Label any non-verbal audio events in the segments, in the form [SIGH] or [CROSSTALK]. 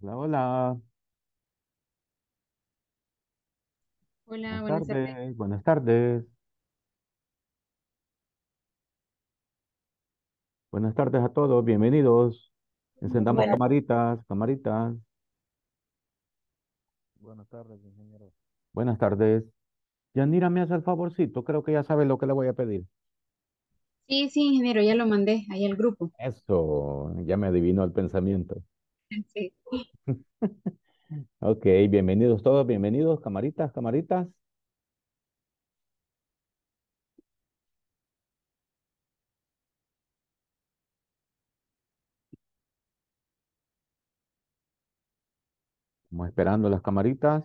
Hola, hola, Hola, buenas tardes. buenas tardes, buenas tardes a todos, bienvenidos. Encendamos camaritas, camaritas, Buenas tardes, ingeniero. buenas tardes. Yanira me hace el favorcito, creo que ya sabe lo que le voy a pedir. Sí, sí, ingeniero, ya lo mandé ahí al grupo. Eso, ya me adivinó el pensamiento. [LAUGHS] Ok, bienvenidos todos, bienvenidos, camaritas, camaritas. Estamos esperando las camaritas.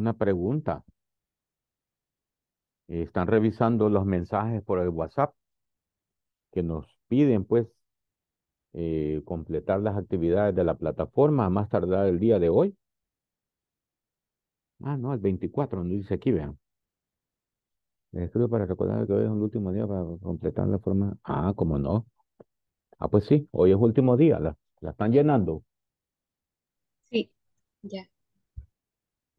Una pregunta. Eh, están revisando los mensajes por el WhatsApp que nos piden, pues, eh, completar las actividades de la plataforma a más tardar el día de hoy. Ah, no, el 24, no dice aquí, vean. Les escribo para recordar que hoy es el último día para completar la forma. Ah, como no. Ah, pues sí, hoy es último día, la, la están llenando. Sí, ya.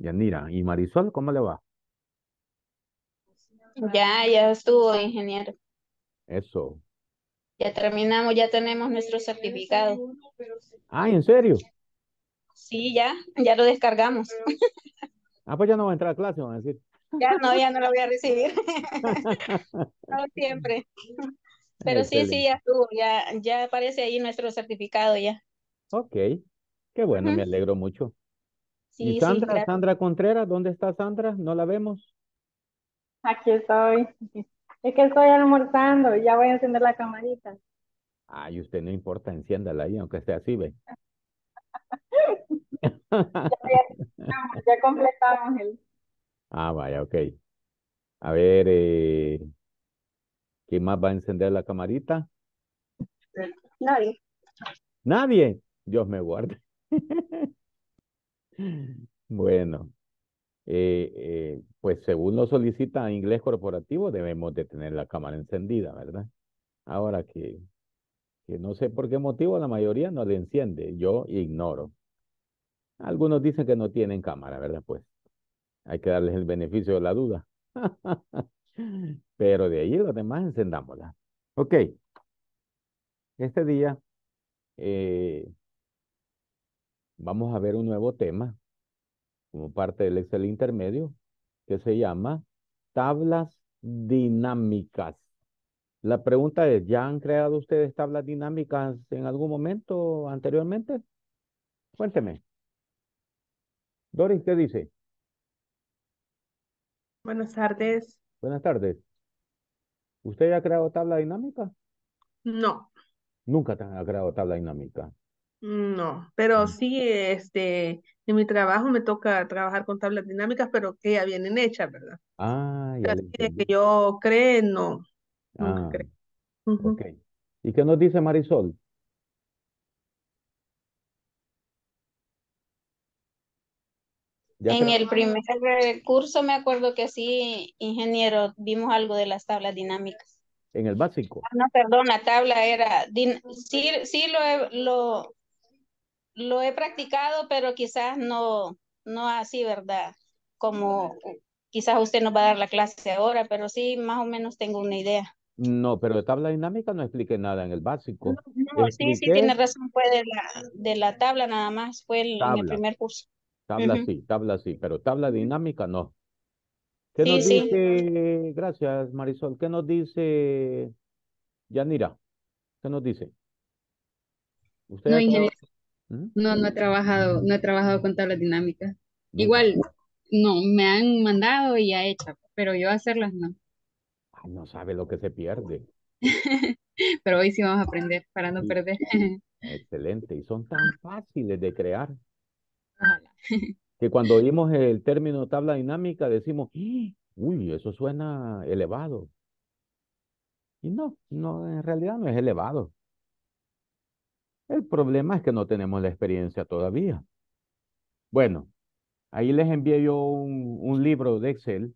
Yanira. ¿Y Marisol, cómo le va? Ya, ya estuvo, ingeniero. Eso. Ya terminamos, ya tenemos nuestro certificado. Ah, ¿en serio? Sí, ya, ya lo descargamos. Ah, pues ya no va a entrar a clase, vamos a decir. Ya no, ya no lo voy a recibir. no [LAUGHS] siempre. Pero sí, sí, ya estuvo, ya, ya aparece ahí nuestro certificado ya. Ok, qué bueno, me alegro mucho. ¿Y Sandra? Sandra Contreras, ¿dónde está Sandra? No la vemos. Aquí estoy. Es que estoy almorzando ya voy a encender la camarita. Ay, usted no importa, enciéndala ahí, aunque esté así, ve. [LAUGHS] [LAUGHS] ya, completamos Ah, vaya, ok. A ver, eh, ¿quién más va a encender la camarita? Nadie. Nadie. Dios me guarde. [LAUGHS] Bueno, eh, eh, pues según lo solicita inglés corporativo, debemos de tener la cámara encendida, ¿verdad? Ahora que, que no sé por qué motivo la mayoría no la enciende, yo ignoro. Algunos dicen que no tienen cámara, ¿verdad? Pues hay que darles el beneficio de la duda. [LAUGHS] Pero de ahí los demás encendámosla. Ok. Este día eh, vamos a ver un nuevo tema como parte del Excel intermedio que se llama tablas dinámicas. La pregunta es, ¿ya han creado ustedes tablas dinámicas en algún momento anteriormente? Cuénteme. Doris, ¿qué dice? Buenas tardes. Buenas tardes. ¿Usted ya ha creado tabla dinámica? No. Nunca ha creado tabla dinámica. No, pero mm. sí, este, en mi trabajo me toca trabajar con tablas dinámicas, pero que ya vienen hechas, ¿verdad? Ah, que yo creo, no, ah, ¿Y qué nos dice Marisol? en el primer curso me acuerdo que sí, ingeniero, vimos algo de las tablas dinámicas. En el básico. Ah, no, perdón, la tabla era, sí, sí lo, lo, lo he practicado, pero quizás no, no así, ¿verdad? Como quizás usted nos va a dar la clase ahora, pero sí, más o menos tengo una idea. No, pero de tabla dinámica no explique nada en el básico. No, sí, sí, tiene razón, fue de la, de la tabla nada más, fue el, En el primer curso. Tabla sí, tabla sí, pero tabla dinámica no. ¿Qué nos dice, gracias Marisol, qué nos dice Yanira? ¿Qué nos dice? Usted no, Mm. No, no he trabajado, no he trabajado con tablas dinámicas. Igual, no, me han mandado y ya hecho, pero yo hacerlas no. Ay, no sabe lo que se pierde. [LAUGHS] pero hoy sí vamos a aprender para no perder. Excelente, y son tan fáciles de crear. [LAUGHS] que cuando oímos el término tabla dinámica decimos, ¡Ah! uy, eso suena elevado. Y no, no, en realidad no es elevado. El problema es que no tenemos la experiencia todavía. Bueno, ahí les envié yo un, libro de Excel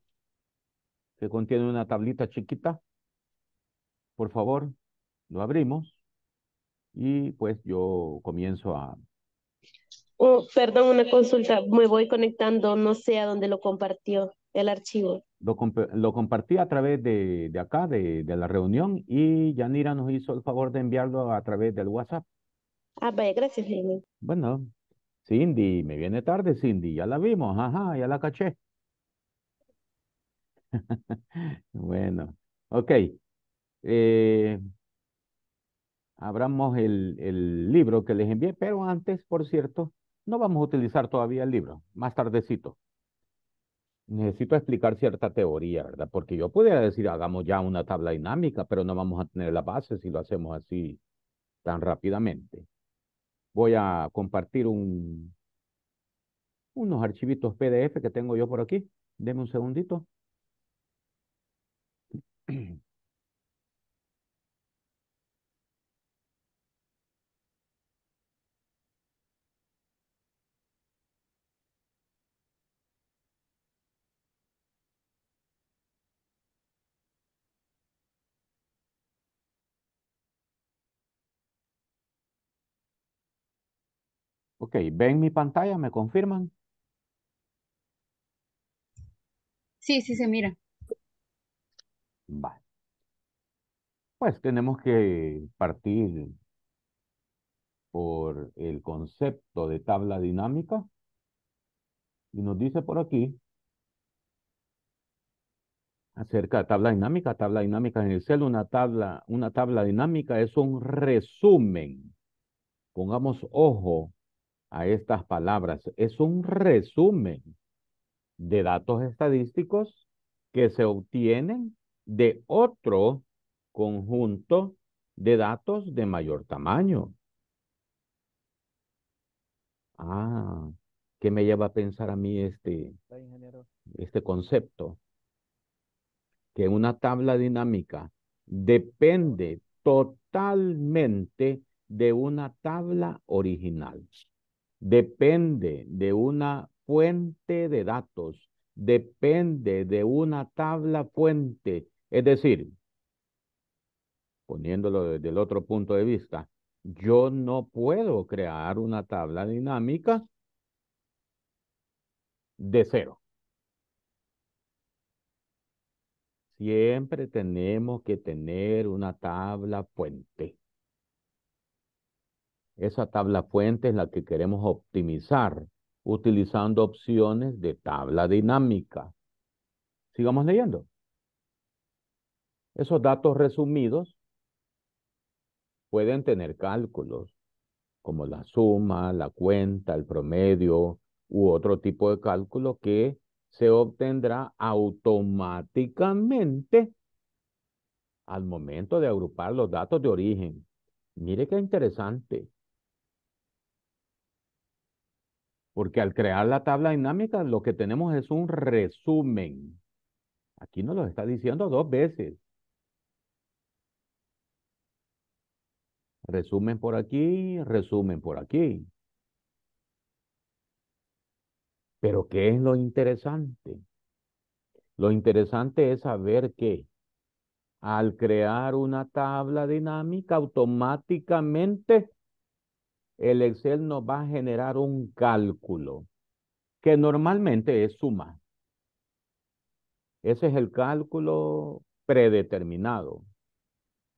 que contiene una tablita chiquita. Por favor, lo abrimos y pues yo comienzo a... Oh, perdón, una consulta. Me voy conectando, no sé a dónde lo compartió el archivo. Lo, compartí a través de, de acá, de, de, la reunión, y Yanira nos hizo el favor de enviarlo a través del WhatsApp. Ah, vaya, gracias, Jenny. Bueno, Cindy, me viene tarde, Cindy, ya la vimos, ajá, ya la caché. [LAUGHS] bueno, ok. Eh, abramos el, el libro que les envié, pero antes, por cierto, no vamos a utilizar todavía el libro, más tardecito. Necesito explicar cierta teoría, ¿verdad? Porque yo pudiera decir, hagamos ya una tabla dinámica, pero no vamos a tener la base si lo hacemos así tan rápidamente voy a compartir un, unos archivitos PDF que tengo yo por aquí. Deme un segundito. [CLEARS THROAT] Ok, ¿ven mi pantalla? ¿Me confirman? Sí, sí se mira. Vale. Pues tenemos que partir por el concepto de tabla dinámica. Y nos dice por aquí acerca de tabla dinámica. Tabla dinámica en el cielo, una tabla, una tabla dinámica es un resumen. Pongamos ojo a estas palabras. Es un resumen de datos estadísticos que se obtienen de otro conjunto de datos de mayor tamaño. Ah, ¿qué me lleva a pensar a mí este, este concepto? Que una tabla dinámica depende totalmente de una tabla original depende de una fuente de datos, depende de una tabla fuente. Es decir, poniéndolo desde el otro punto de vista, yo no puedo crear una tabla dinámica de cero. Siempre tenemos que tener una tabla fuente. Esa tabla fuente es la que queremos optimizar utilizando opciones de tabla dinámica. Sigamos leyendo. Esos datos resumidos pueden tener cálculos como la suma, la cuenta, el promedio u otro tipo de cálculo que se obtendrá automáticamente al momento de agrupar los datos de origen. Mire qué interesante. Porque al crear la tabla dinámica lo que tenemos es un resumen. Aquí nos lo está diciendo dos veces. Resumen por aquí, resumen por aquí. Pero ¿qué es lo interesante? Lo interesante es saber que al crear una tabla dinámica automáticamente el Excel nos va a generar un cálculo que normalmente es suma. Ese es el cálculo predeterminado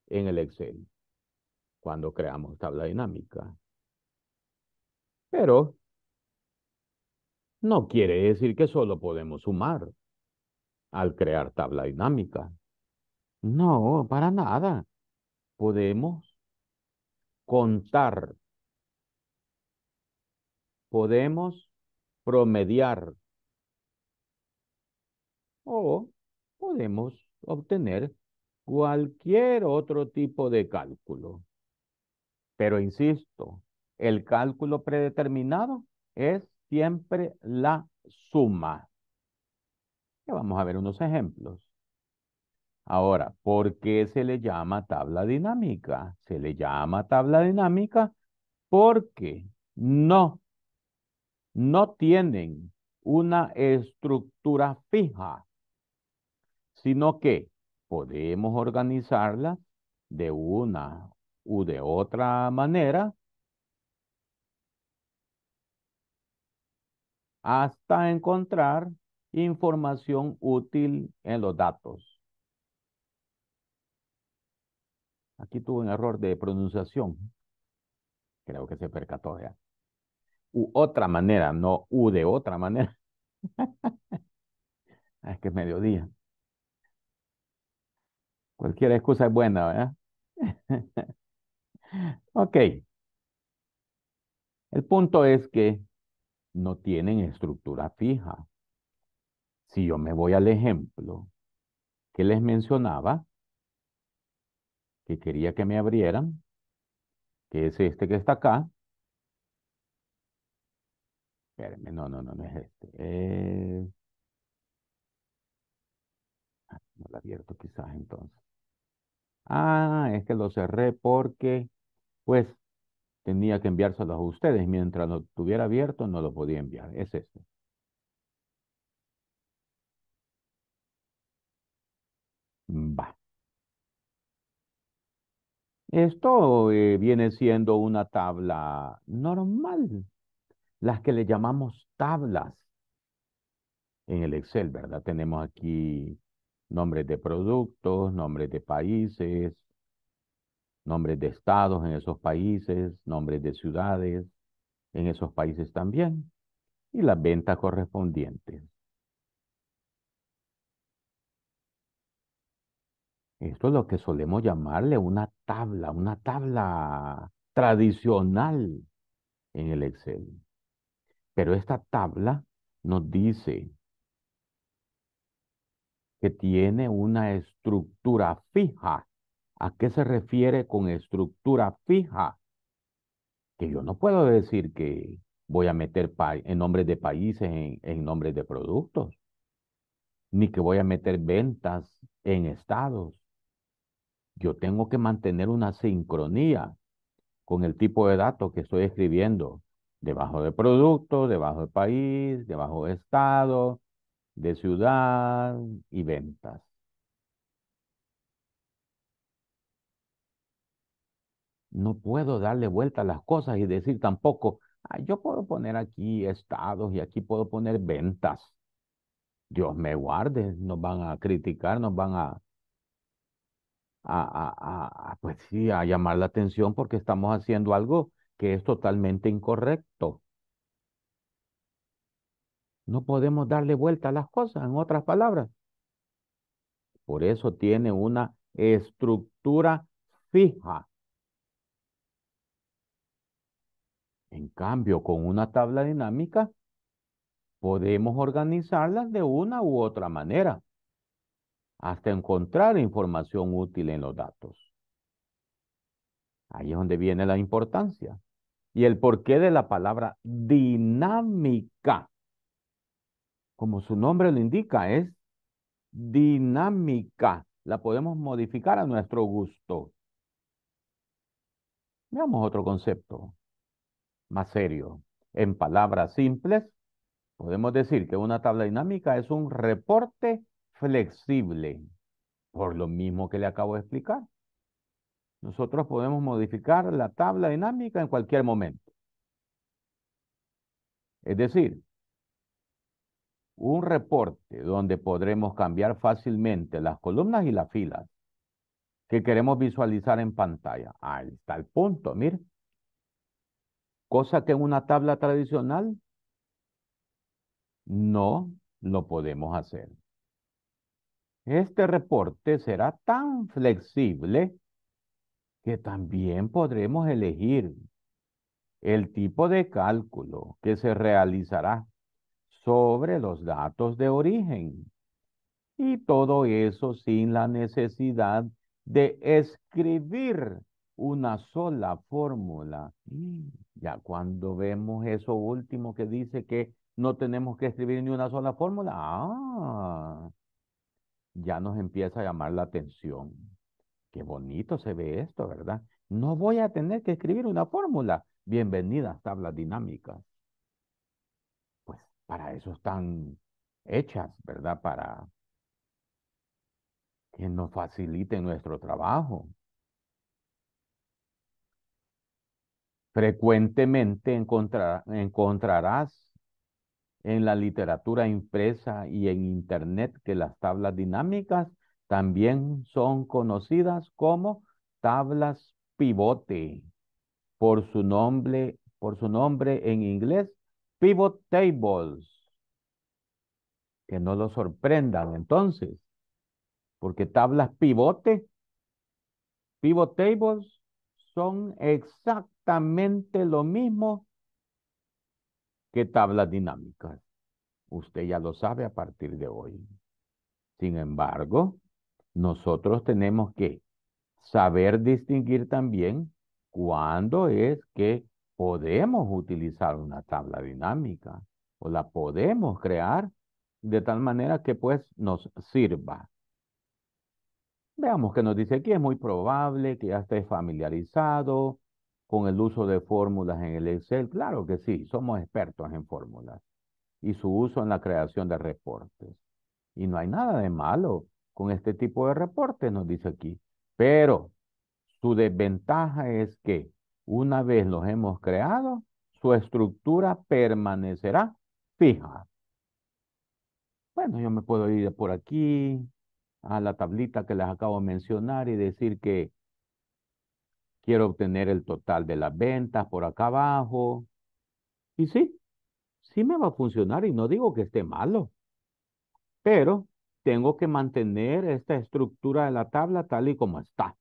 en el Excel cuando creamos tabla dinámica. Pero no quiere decir que solo podemos sumar al crear tabla dinámica. No, para nada. Podemos contar podemos promediar o podemos obtener cualquier otro tipo de cálculo. Pero insisto, el cálculo predeterminado es siempre la suma. Ya vamos a ver unos ejemplos. Ahora, ¿por qué se le llama tabla dinámica? Se le llama tabla dinámica porque no no tienen una estructura fija, sino que podemos organizarla de una u de otra manera hasta encontrar información útil en los datos. Aquí tuve un error de pronunciación. Creo que se percató ya u otra manera, no u de otra manera. [LAUGHS] Ah, es que es mediodía. Cualquier excusa es buena, ¿verdad? [LAUGHS] ok. El punto es que no tienen estructura fija. Si yo me voy al ejemplo que les mencionaba, que quería que me abrieran, que es este que está acá, Espérenme, no, no, no, no es este. Ah, no lo abierto quizás entonces. Ah, es que lo cerré porque, pues, tenía que enviárselos a ustedes. Mientras lo tuviera abierto, no lo podía enviar. Es este. Va. Esto eh, viene siendo una tabla normal las que le llamamos tablas en el Excel, ¿verdad? Tenemos aquí nombres de productos, nombres de países, nombres de estados en esos países, nombres de ciudades en esos países también, y las ventas correspondientes. Esto es lo que solemos llamarle una tabla, una tabla tradicional en el Excel. Pero esta tabla nos dice que tiene una estructura fija. ¿A qué se refiere con estructura fija? Que yo no puedo decir que voy a meter en nombres de países, en, nombres de productos, ni que voy a meter ventas en estados. Yo tengo que mantener una sincronía con el tipo de datos que estoy escribiendo debajo de producto, debajo de país, debajo de estado, de ciudad y ventas. No puedo darle vuelta a las cosas y decir tampoco, yo puedo poner aquí estados y aquí puedo poner ventas. Dios me guarde, nos van a criticar, nos van a, a, pues sí, a llamar la atención porque estamos haciendo algo que es totalmente incorrecto. No podemos darle vuelta a las cosas, en otras palabras. Por eso tiene una estructura fija. En cambio, con una tabla dinámica, podemos organizarlas de una u otra manera, hasta encontrar información útil en los datos. Ahí es donde viene la importancia y el porqué de la palabra dinámica. Como su nombre lo indica, es dinámica. La podemos modificar a nuestro gusto. Veamos otro concepto más serio. En palabras simples, podemos decir que una tabla dinámica es un reporte flexible, por lo mismo que le acabo de explicar. Nosotros podemos modificar la tabla dinámica en cualquier momento. Es decir, un reporte donde podremos cambiar fácilmente las columnas y las filas que queremos visualizar en pantalla. Ahí está el punto, mire. Cosa que en una tabla tradicional no lo podemos hacer. Este reporte será tan flexible que también podremos elegir el tipo de cálculo que se realizará sobre los datos de origen. Y todo eso sin la necesidad de escribir una sola fórmula. Ya cuando vemos eso último que dice que no tenemos que escribir ni una sola fórmula, ah, ya nos empieza a llamar la atención qué bonito se ve esto, ¿verdad? No voy a tener que escribir una fórmula. Bienvenidas tablas dinámicas. Pues para eso están hechas, ¿verdad? Para que nos facilite nuestro trabajo. Frecuentemente encontrarás en la literatura impresa y en Internet que las tablas dinámicas también son conocidas como tablas pivote por su nombre, por su nombre en inglés, pivot tables. Que no lo sorprendan entonces, porque tablas pivote, pivot tables son exactamente lo mismo que tablas dinámicas. Usted ya lo sabe a partir de hoy. Sin embargo, nosotros tenemos que saber distinguir también cuándo es que podemos utilizar una tabla dinámica o la podemos crear de tal manera que pues nos sirva. Veamos que nos dice aquí, es muy probable que ya estés familiarizado con el uso de fórmulas en el Excel. Claro que sí, somos expertos en fórmulas y su uso en la creación de reportes. Y no hay nada de malo con este tipo de reporte, nos dice aquí. Pero su desventaja es que una vez los hemos creado, su estructura permanecerá fija. Bueno, yo me puedo ir por aquí a la tablita que les acabo de mencionar y decir que quiero obtener el total de las ventas por acá abajo. Y sí, sí me va a funcionar y no digo que esté malo, pero tengo que mantener esta estructura de la tabla tal y como está.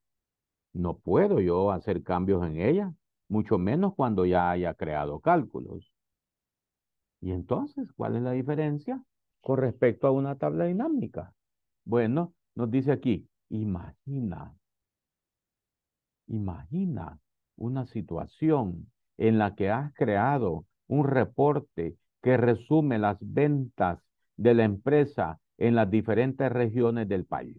No puedo yo hacer cambios en ella, mucho menos cuando ya haya creado cálculos. ¿Y entonces cuál es la diferencia con respecto a una tabla dinámica? Bueno, nos dice aquí, imagina, imagina una situación en la que has creado un reporte que resume las ventas de la empresa en las diferentes regiones del país.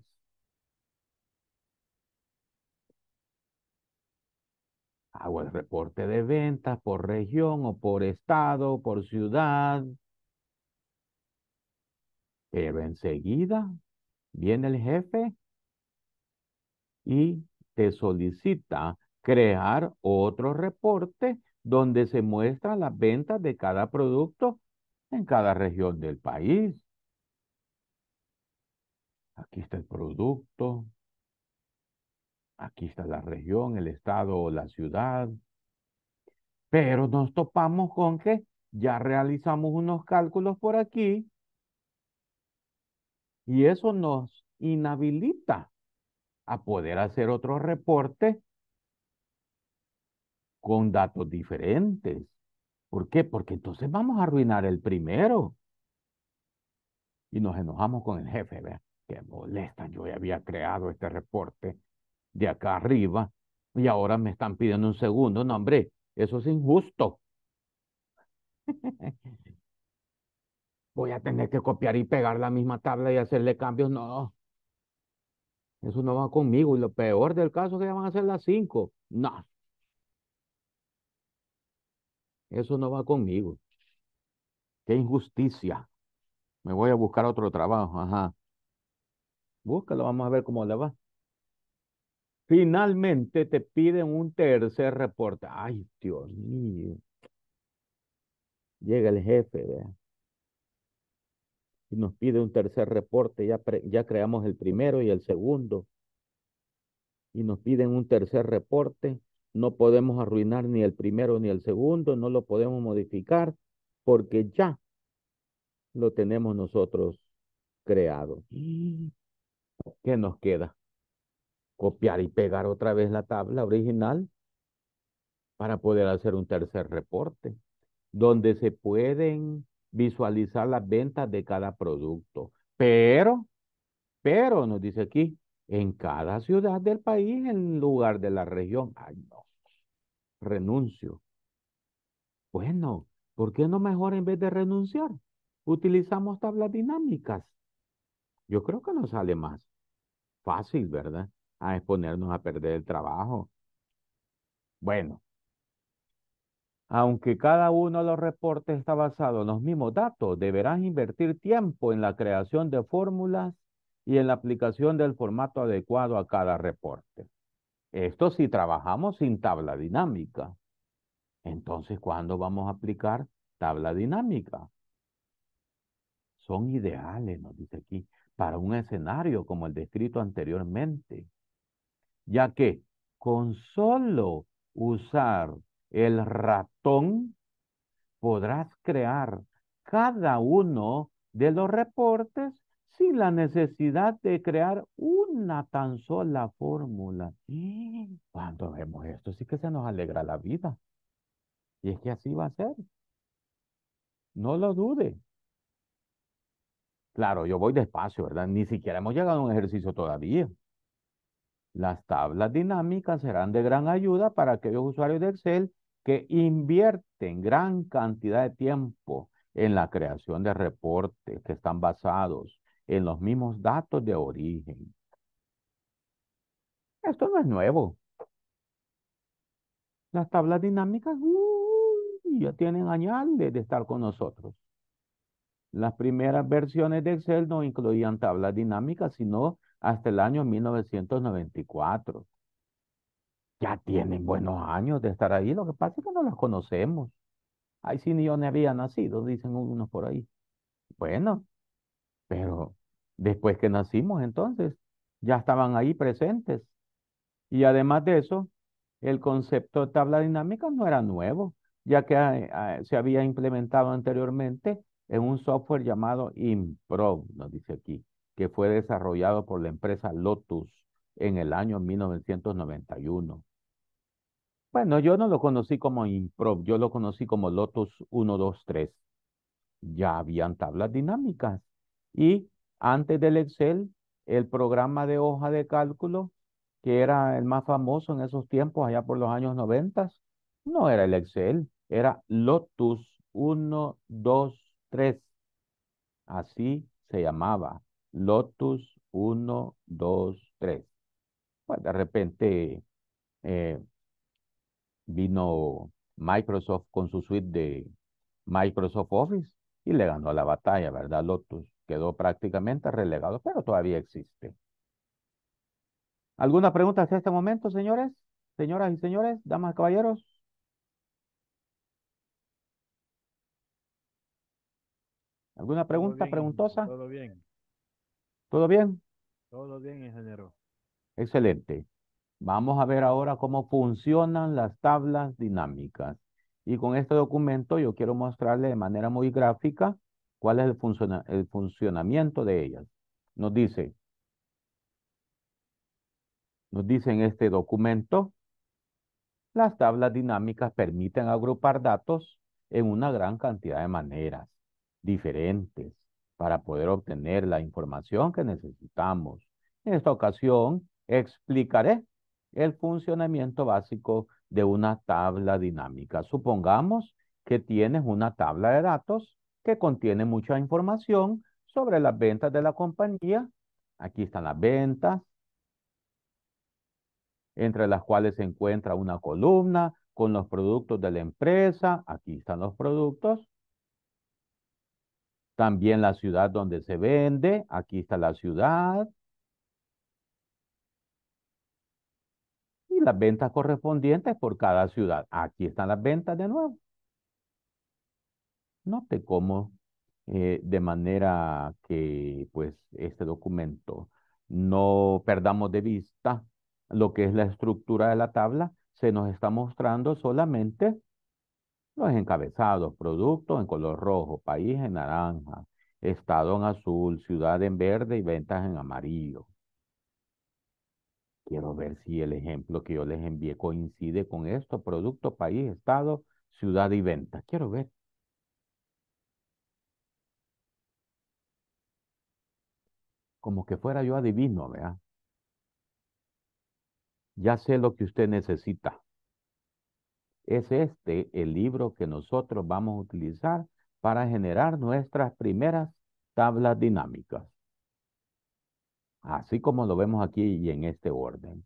Hago el reporte de ventas por región o por estado, por ciudad. Pero enseguida viene el jefe y te solicita crear otro reporte donde se muestra las ventas de cada producto en cada región del país. Aquí está el producto. Aquí está la región, el estado o la ciudad. Pero nos topamos con que ya realizamos unos cálculos por aquí y eso nos inhabilita a poder hacer otro reporte con datos diferentes. ¿Por qué? Porque entonces vamos a arruinar el primero. Y nos enojamos con el jefe, ¿verdad? Qué molestan, yo ya había creado este reporte de acá arriba y ahora me están pidiendo un segundo. No, hombre, eso es injusto. [LAUGHS] Voy a tener que copiar y pegar la misma tabla y hacerle cambios. No, eso no va conmigo. Y lo peor del caso es que ya van a ser las cinco. No. Eso no va conmigo. Qué injusticia. Me voy a buscar otro trabajo. Ajá. Búscalo, vamos a ver cómo la va. Finalmente te piden un tercer reporte. Ay, Dios mío. Llega el jefe, vea. Y nos pide un tercer reporte. Ya, ya creamos el primero y el segundo. Y nos piden un tercer reporte. No podemos arruinar ni el primero ni el segundo. No lo podemos modificar porque ya lo tenemos nosotros creado. Mm. ¿Qué nos queda? Copiar y pegar otra vez la tabla original para poder hacer un tercer reporte, donde se pueden visualizar las ventas de cada producto. Pero, pero nos dice aquí, en cada ciudad del país, en lugar de la región. Ay, no, renuncio. Bueno, ¿por qué no mejor en vez de renunciar? Utilizamos tablas dinámicas. Yo creo que nos sale más fácil, ¿verdad? A exponernos a perder el trabajo. Bueno, aunque cada uno de los reportes está basado en los mismos datos, deberán invertir tiempo en la creación de fórmulas y en la aplicación del formato adecuado a cada reporte. Esto si trabajamos sin tabla dinámica. Entonces, ¿cuándo vamos a aplicar tabla dinámica? Son ideales, nos dice aquí, para un escenario como el descrito anteriormente, ya que con solo usar el ratón podrás crear cada uno de los reportes sin la necesidad de crear una tan sola fórmula. Mm. cuando vemos esto, sí que se nos alegra la vida. Y es que así va a ser. No lo dude. Claro, yo voy despacio, ¿verdad? Ni siquiera hemos llegado a un ejercicio todavía. Las tablas dinámicas serán de gran ayuda para aquellos usuarios de Excel que invierten gran cantidad de tiempo en la creación de reportes que están basados en los mismos datos de origen. Esto no es nuevo. Las tablas dinámicas ya tienen añales de estar con nosotros. Las primeras versiones de Excel no incluían tablas dinámicas, sino hasta el año 1994. Ya tienen buenos años de estar ahí, lo que pasa es que no las conocemos. Ay, sí, ni yo ni había nacido, dicen unos por ahí. Bueno, pero después que nacimos entonces, ya estaban ahí presentes. Y además de eso, el concepto de tabla dinámica no era nuevo, ya que eh, eh, se había implementado anteriormente en un software llamado Improv, nos dice aquí, que fue desarrollado por la empresa Lotus en el año 1991. Bueno, yo no lo conocí como Improv, yo lo conocí como Lotus 123. Ya habían tablas dinámicas y antes del Excel, el programa de hoja de cálculo, que era el más famoso en esos tiempos, allá por los años 90, no era el Excel, era Lotus 123. Así se llamaba. Lotus 1, 2, 3. Pues de repente eh, vino Microsoft con su suite de Microsoft Office y le ganó la batalla, ¿verdad? Lotus quedó prácticamente relegado, pero todavía existe. ¿Alguna pregunta hasta este momento, señores? Señoras y señores, damas y caballeros. ¿Alguna pregunta preguntosa? Todo bien. ¿Todo bien? Todo bien, ingeniero. Excelente. Vamos a ver ahora cómo funcionan las tablas dinámicas. Y con este documento yo quiero mostrarle de manera muy gráfica cuál es el, el funcionamiento de ellas. Nos dice, nos dice en este documento, las tablas dinámicas permiten agrupar datos en una gran cantidad de maneras diferentes para poder obtener la información que necesitamos. En esta ocasión explicaré el funcionamiento básico de una tabla dinámica. Supongamos que tienes una tabla de datos que contiene mucha información sobre las ventas de la compañía. Aquí están las ventas, entre las cuales se encuentra una columna con los productos de la empresa. Aquí están los productos. También la ciudad donde se vende. Aquí está la ciudad. Y las ventas correspondientes por cada ciudad. Aquí están las ventas de nuevo. Note cómo eh, de manera que pues este documento no perdamos de vista lo que es la estructura de la tabla. Se nos está mostrando solamente los encabezados, productos en color rojo, país en naranja, estado en azul, ciudad en verde y ventas en amarillo. Quiero ver si el ejemplo que yo les envié coincide con esto, producto, país, estado, ciudad y ventas. Quiero ver. Como que fuera yo adivino, ¿verdad? Ya sé lo que usted necesita. Es este el libro que nosotros vamos a utilizar para generar nuestras primeras tablas dinámicas. Así como lo vemos aquí y en este orden.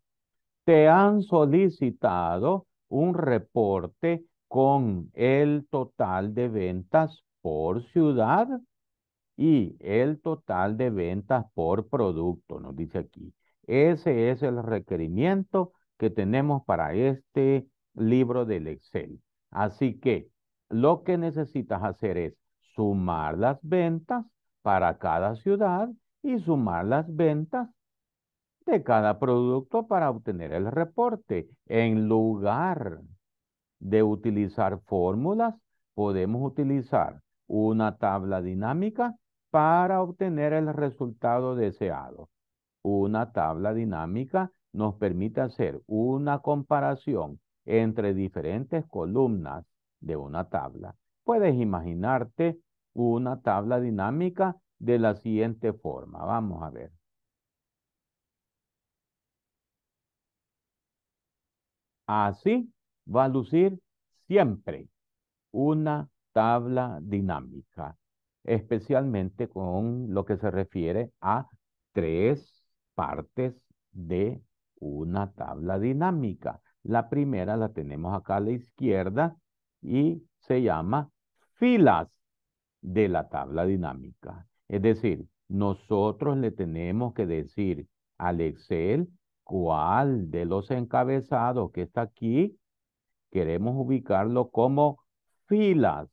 Te han solicitado un reporte con el total de ventas por ciudad y el total de ventas por producto, nos dice aquí. Ese es el requerimiento que tenemos para este libro del Excel. Así que lo que necesitas hacer es sumar las ventas para cada ciudad y sumar las ventas de cada producto para obtener el reporte. En lugar de utilizar fórmulas, podemos utilizar una tabla dinámica para obtener el resultado deseado. Una tabla dinámica nos permite hacer una comparación entre diferentes columnas de una tabla, puedes imaginarte una tabla dinámica de la siguiente forma. Vamos a ver. Así va a lucir siempre una tabla dinámica, especialmente con lo que se refiere a tres partes de una tabla dinámica. La primera la tenemos acá a la izquierda y se llama filas de la tabla dinámica. Es decir, nosotros le tenemos que decir al Excel cuál de los encabezados que está aquí queremos ubicarlo como filas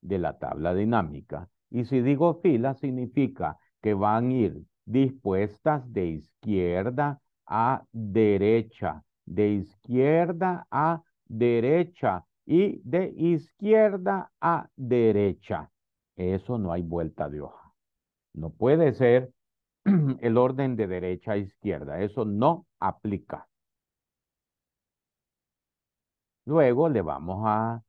de la tabla dinámica. Y si digo filas, significa que van a ir dispuestas de izquierda a derecha de izquierda a derecha y de izquierda a derecha. Eso no hay vuelta de hoja. No puede ser [CLEARS THROAT] el orden de derecha a izquierda. Eso no aplica. Luego le vamos a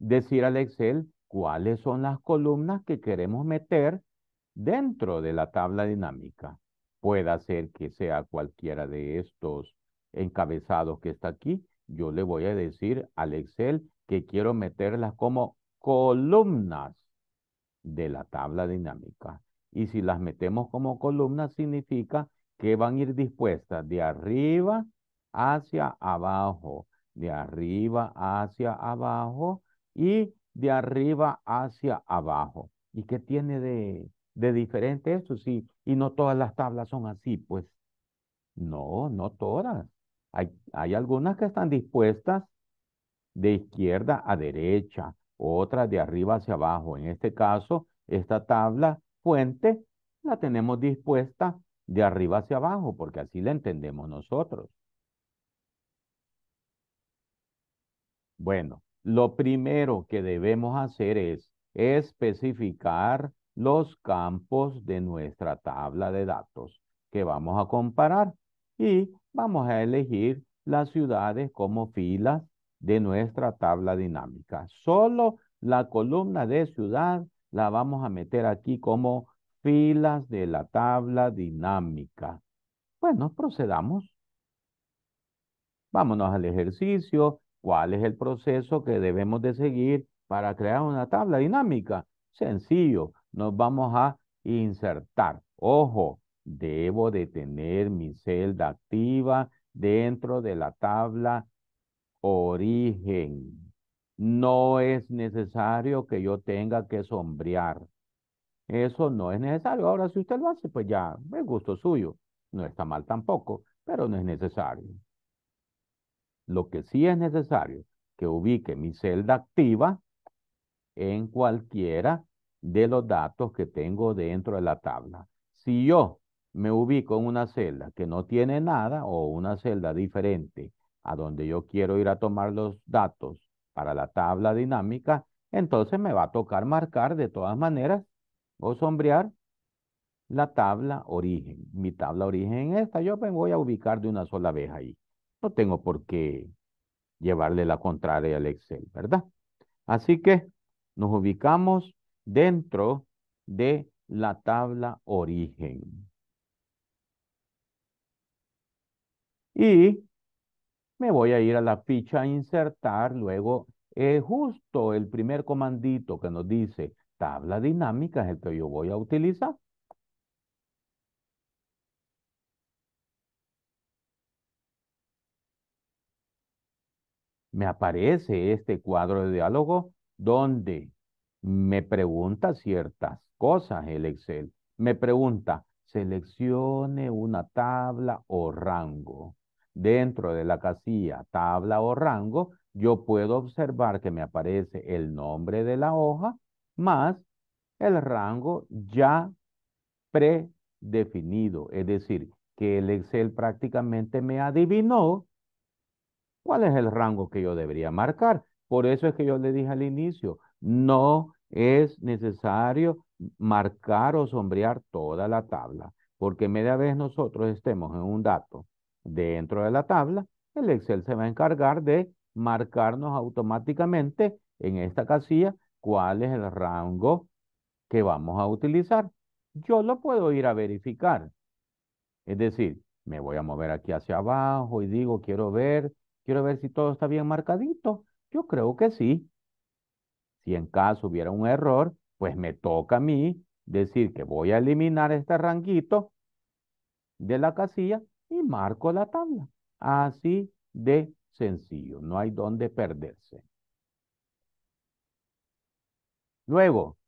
decir al Excel cuáles son las columnas que queremos meter dentro de la tabla dinámica. Puede ser que sea cualquiera de estos encabezado que está aquí, yo le voy a decir al Excel que quiero meterlas como columnas de la tabla dinámica. Y si las metemos como columnas, significa que van a ir dispuestas de arriba hacia abajo, de arriba hacia abajo y de arriba hacia abajo. ¿Y qué tiene de, de diferente esto? Sí, y no todas las tablas son así, pues. No, no todas. Hay, algunas que están dispuestas de izquierda a derecha, otras de arriba hacia abajo. En este caso, esta tabla fuente la tenemos dispuesta de arriba hacia abajo, porque así la entendemos nosotros. Bueno, lo primero que debemos hacer es especificar los campos de nuestra tabla de datos que vamos a comparar y Vamos a elegir las ciudades como filas de nuestra tabla dinámica. Solo la columna de ciudad la vamos a meter aquí como filas de la tabla dinámica. Bueno, procedamos. Vámonos al ejercicio. ¿Cuál es el proceso que debemos de seguir para crear una tabla dinámica? Sencillo, nos vamos a insertar. Ojo, debo de tener mi celda activa dentro de la tabla origen. No es necesario que yo tenga que sombrear. Eso no es necesario. Ahora, si usted lo hace, pues ya es gusto suyo. No está mal tampoco, pero no es necesario. Lo que sí es necesario, que ubique mi celda activa en cualquiera de los datos que tengo dentro de la tabla. Si yo me ubico en una celda que no tiene nada o una celda diferente a donde yo quiero ir a tomar los datos para la tabla dinámica, entonces me va a tocar marcar de todas maneras o sombrear la tabla origen. Mi tabla origen esta, yo me voy a ubicar de una sola vez ahí. No tengo por qué llevarle la contraria al Excel, ¿verdad? Así que nos ubicamos dentro de la tabla origen. Y me voy a ir a la ficha insertar, luego eh, justo el primer comandito que nos dice tabla dinámica es el que yo voy a utilizar. Me aparece este cuadro de diálogo donde me pregunta ciertas cosas el Excel. Me pregunta, seleccione una tabla o rango. Dentro de la casilla tabla o rango, yo puedo observar que me aparece el nombre de la hoja más el rango ya predefinido. Es decir, que el Excel prácticamente me adivinó cuál es el rango que yo debería marcar. Por eso es que yo le dije al inicio, no es necesario marcar o sombrear toda la tabla, porque media vez nosotros estemos en un dato dentro de la tabla, el Excel se va a encargar de marcarnos automáticamente en esta casilla cuál es el rango que vamos a utilizar. Yo lo puedo ir a verificar. Es decir, me voy a mover aquí hacia abajo y digo, quiero ver, quiero ver si todo está bien marcadito. Yo creo que sí. Si en caso hubiera un error, pues me toca a mí decir que voy a eliminar este ranguito de la casilla y marco la tabla. Así de sencillo, no hay dónde perderse. Luego,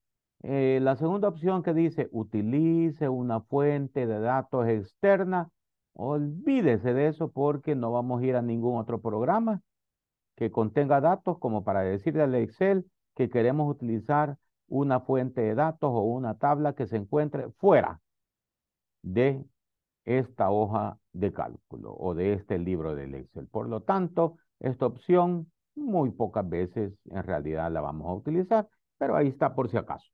eh, la segunda opción que dice, utilice una fuente de datos externa, olvídese de eso porque no vamos a ir a ningún otro programa que contenga datos como para decirle al Excel que queremos utilizar una fuente de datos o una tabla que se encuentre fuera de esta hoja de cálculo o de este libro del Excel. Por lo tanto, esta opción muy pocas veces en realidad la vamos a utilizar, pero ahí está por si acaso.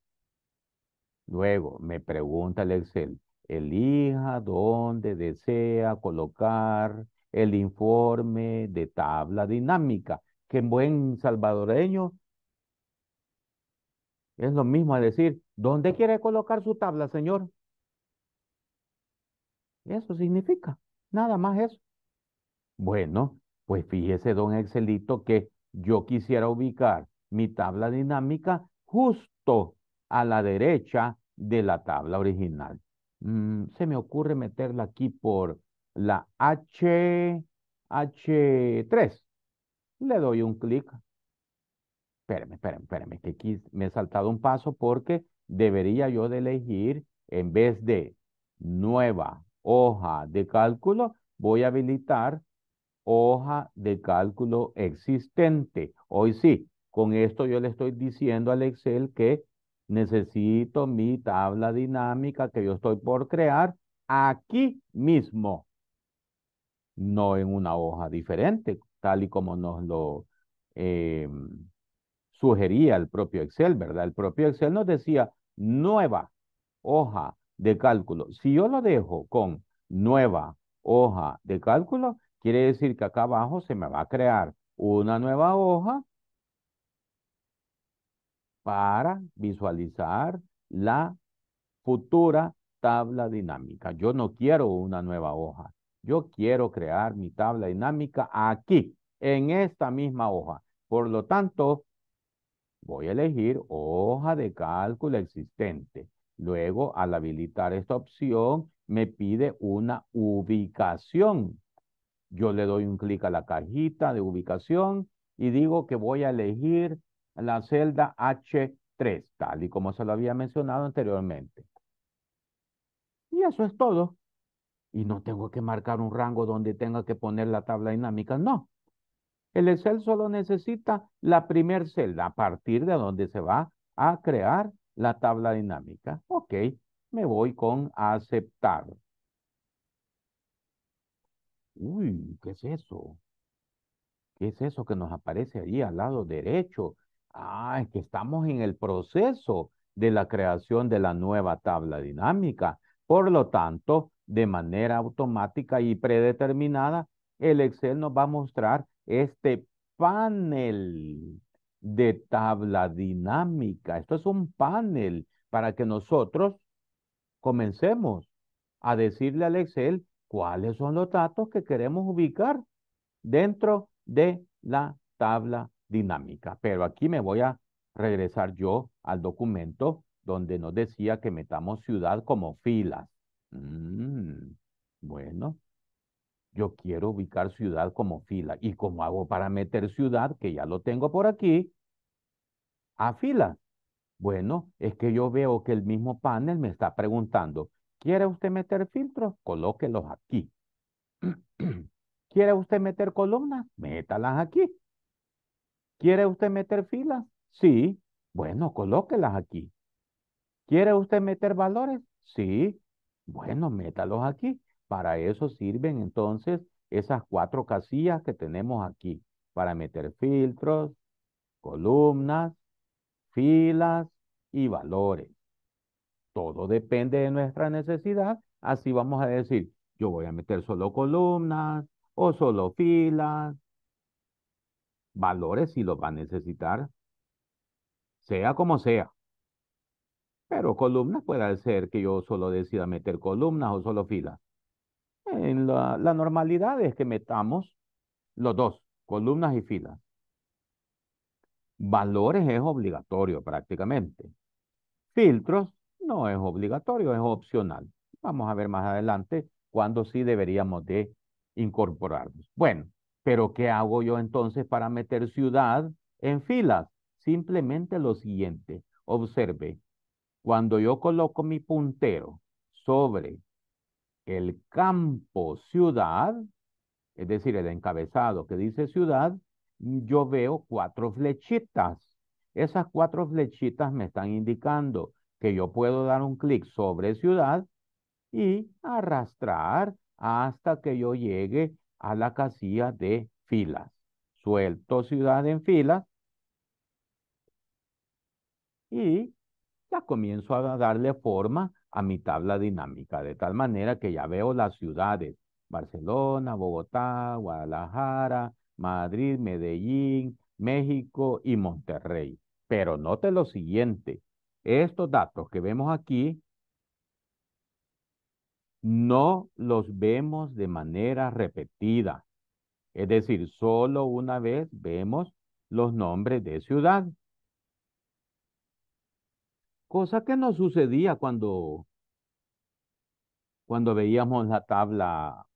Luego me pregunta el Excel, elija dónde desea colocar el informe de tabla dinámica, que en buen salvadoreño es lo mismo a decir, ¿dónde quiere colocar su tabla, señor? Eso significa, nada más eso. Bueno, pues fíjese, don Excelito, que yo quisiera ubicar mi tabla dinámica justo a la derecha de la tabla original. Mm, se me ocurre meterla aquí por la H, H3. Le doy un clic. Espérame, espérame, espérame, que aquí me he saltado un paso porque debería yo de elegir en vez de nueva hoja de cálculo, voy a habilitar hoja de cálculo existente. Hoy sí, con esto yo le estoy diciendo al Excel que necesito mi tabla dinámica que yo estoy por crear aquí mismo, no en una hoja diferente, tal y como nos lo eh, sugería el propio Excel, ¿verdad? El propio Excel nos decía nueva hoja de cálculo. Si yo lo dejo con nueva hoja de cálculo, quiere decir que acá abajo se me va a crear una nueva hoja para visualizar la futura tabla dinámica. Yo no quiero una nueva hoja. Yo quiero crear mi tabla dinámica aquí, en esta misma hoja. Por lo tanto, voy a elegir hoja de cálculo existente. Luego, al habilitar esta opción, me pide una ubicación. Yo le doy un clic a la cajita de ubicación y digo que voy a elegir la celda H3, tal y como se lo había mencionado anteriormente. Y eso es todo. Y no tengo que marcar un rango donde tenga que poner la tabla dinámica, no. El Excel solo necesita la primer celda a partir de donde se va a crear la tabla dinámica. Ok, me voy con aceptar. Uy, ¿qué es eso? ¿Qué es eso que nos aparece ahí al lado derecho? Ah, es que estamos en el proceso de la creación de la nueva tabla dinámica. Por lo tanto, de manera automática y predeterminada, el Excel nos va a mostrar este panel de tabla dinámica. Esto es un panel para que nosotros comencemos a decirle al Excel cuáles son los datos que queremos ubicar dentro de la tabla dinámica. Pero aquí me voy a regresar yo al documento donde nos decía que metamos ciudad como filas. Mm, bueno, yo quiero ubicar ciudad como fila. ¿Y cómo hago para meter ciudad, que ya lo tengo por aquí, a fila? Bueno, es que yo veo que el mismo panel me está preguntando, ¿quiere usted meter filtros? Colóquelos aquí. [CLEARS THROAT] ¿Quiere usted meter columnas? Métalas aquí. ¿Quiere usted meter filas? Sí. Bueno, colóquelas aquí. ¿Quiere usted meter valores? Sí. Bueno, métalos aquí. Para eso sirven entonces esas cuatro casillas que tenemos aquí, para meter filtros, columnas, filas y valores. Todo depende de nuestra necesidad, así vamos a decir, yo voy a meter solo columnas o solo filas, valores si los va a necesitar, sea como sea. Pero columnas puede ser que yo solo decida meter columnas o solo filas. En la, normalidad es que metamos los dos, columnas y filas. Valores es obligatorio prácticamente. Filtros no es obligatorio, es opcional. Vamos a ver más adelante cuándo sí deberíamos de incorporarnos. Bueno, pero ¿qué hago yo entonces para meter ciudad en filas? Simplemente lo siguiente. Observe, cuando yo coloco mi puntero sobre el campo ciudad, es decir, el encabezado que dice ciudad, yo veo cuatro flechitas. Esas cuatro flechitas me están indicando que yo puedo dar un clic sobre ciudad y arrastrar hasta que yo llegue a la casilla de filas. Suelto ciudad en filas y ya comienzo a darle forma a mi tabla dinámica, de tal manera que ya veo las ciudades, Barcelona, Bogotá, Guadalajara, Madrid, Medellín, México y Monterrey. Pero note lo siguiente, estos datos que vemos aquí no los vemos de manera repetida. Es decir, solo una vez vemos los nombres de ciudad cosa que no sucedía cuando, cuando veíamos la tabla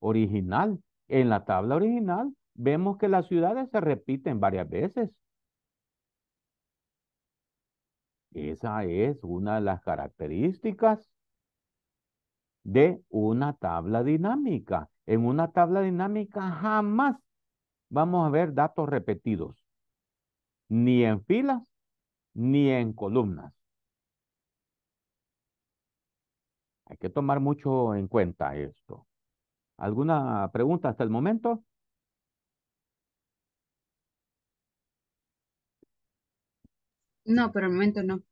original. En la tabla original vemos que las ciudades se repiten varias veces. Esa es una de las características de una tabla dinámica. En una tabla dinámica jamás vamos a ver datos repetidos, ni en filas, ni en columnas. Hay que tomar mucho en cuenta esto. ¿Alguna pregunta hasta el momento? No, por el momento no.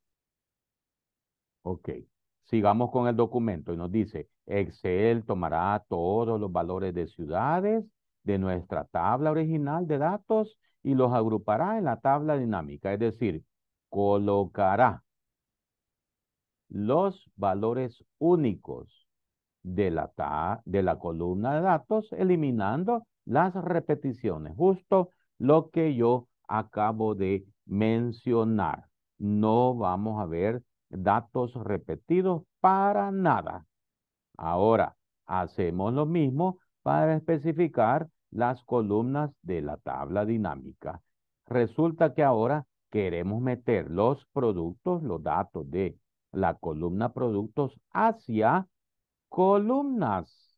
Ok. Sigamos con el documento y nos dice, Excel tomará todos los valores de ciudades de nuestra tabla original de datos y los agrupará en la tabla dinámica. Es decir, colocará los valores únicos de la, de la columna de datos, eliminando las repeticiones, justo lo que yo acabo de mencionar. No vamos a ver datos repetidos para nada. Ahora, hacemos lo mismo para especificar las columnas de la tabla dinámica. Resulta que ahora queremos meter los productos, los datos de la columna productos hacia columnas.